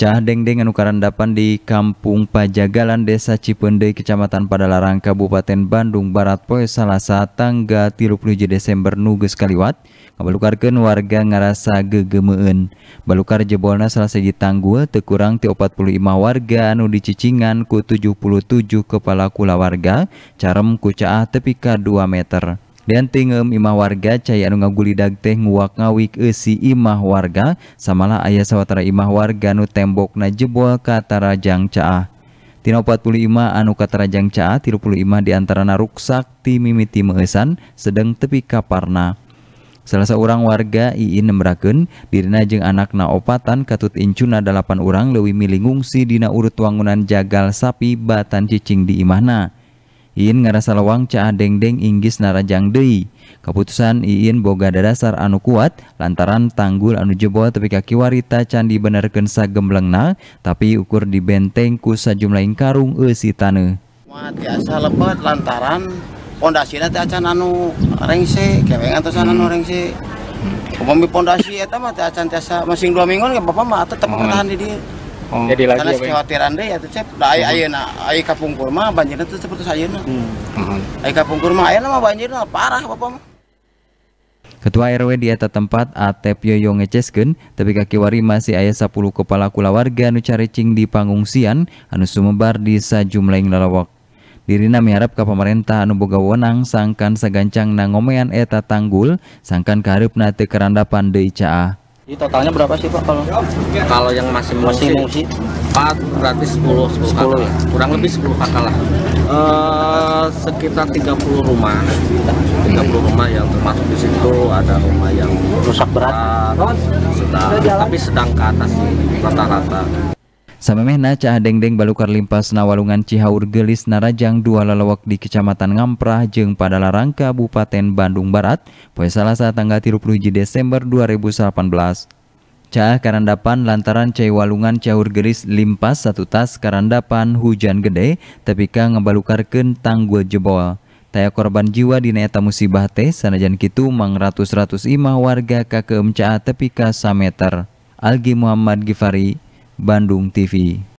Cah dengan anu dapan di Kampung Pajagalan Desa Cipendei Kecamatan Padalarang Kabupaten Bandung Barat poe Salasa tanggal 30 Desember nuges kaliwat ngabalukarkeun warga ngerasa gegemeun balukar jebolna salah siji tanggul teu ti 45 warga anu dicicingan ku 77 kepala kula warga carem kucaah caah tepi ka 2 meter Dantinggem ima warga c anu ngagui dagte nguwak ngawi kei imah warga Samlah ayah sawwatara Imah warga nu tembok najebowa kata Rajangcaah. Tina 45 anu katajangcaah ti45 diantara naruksakkti mimiti mengesan sedang tepi kaparna. Selasa orang warga Iin nemrakken Dirina jeung anak na opatan katut Incunapan urang lewimi linggung sidinana urut wangunan jagal sapi batan cicing di Imahna. Iin ngerasa lawang caa dengdeng inggis narajang deui. Keputusan Iin boga dasar anu kuat lantaran tanggul anu jebol tepi kaki warita candi bener kensa gemblengna, tapi ukur di benteng ku sajumlah karung eusi taneuh. Muat lebat lantaran pondasina teh acan anu rengse, kewengan tosan anu rengse. Pemimpin pondasi eta mah teh acan tiasa masing dua mingguan ke ya bapak mah tetep bertahan di dia. Oh. Jadi lagi Karena ya, khawatir anda ya tuh cep, dah ayah ayah na, ayah kapung kurma banjirnya tuh seperti saya na. Hmm. Ayah kapung kurma ayah nama banjirnya parah bapak mah. Ketua RW di eta tempat Atep Yoyo ngeceskeun tapi Wari masih ayah 10 kepala kula warga nu caricing di pangungsian anu sumebar di sajumlaing lalawak. Dirina miharap ke pemerintah anu boga wenang sangkan sagancang na ngomean eta tanggul sangkan kaharepna teu kerandapan deui caah. Jadi totalnya berapa sih Pak kalau? Kalau yang masih mengungsi, masih mengungsi 4 berarti 10 10, 10 Kakal, Ya? Kurang lebih 10 kakak lah. Uh, sekitar 30 rumah. 30 rumah yang termasuk di situ ada rumah yang rusak berat. sedang, tapi sedang ke atas rata-rata. Samemehna cah dengdeng balukar limpas nawalungan Cihaur gelis narajang dua lalawak di Kecamatan Ngamprah jeng pada larang Kabupaten Bandung Barat poe Salasa tanggal 30 Desember 2018. Cah karandapan lantaran cai walungan caur geris limpas satu tas karandapan hujan gede tepika ngebalukarkeun tanggul jebol. Taya korban jiwa di eta musibah teh sanajan kitu mang ratus-ratus imah warga kakeum caa tepika 1 meter. Algi Muhammad Gifari Bandung TV